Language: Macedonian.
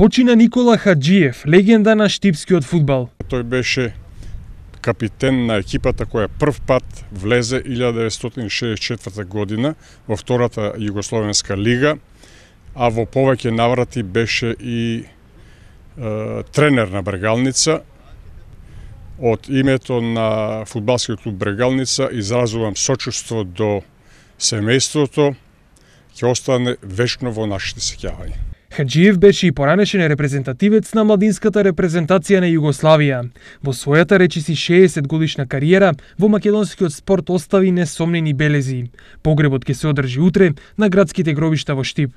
Почина Никола Хаджиев, легенда на штипскиот фудбал. Тој беше капитен на екипата која прв пат влезе 1964 година во втората Југословенска лига, а во повеќе наврати беше и е, тренер на Брегалница. Од името на фудбалскиот клуб Брегалница изразувам сочувство до семејството, ќе остане вечно во нашите сеќавања. Хаджиев беше и поранешен репрезентативец на младинската репрезентација на Југославија. Во својата речиси 60 годишна кариера во македонскиот спорт остави несомнени белези. Погребот ќе се одржи утре на градските гробишта во Штип.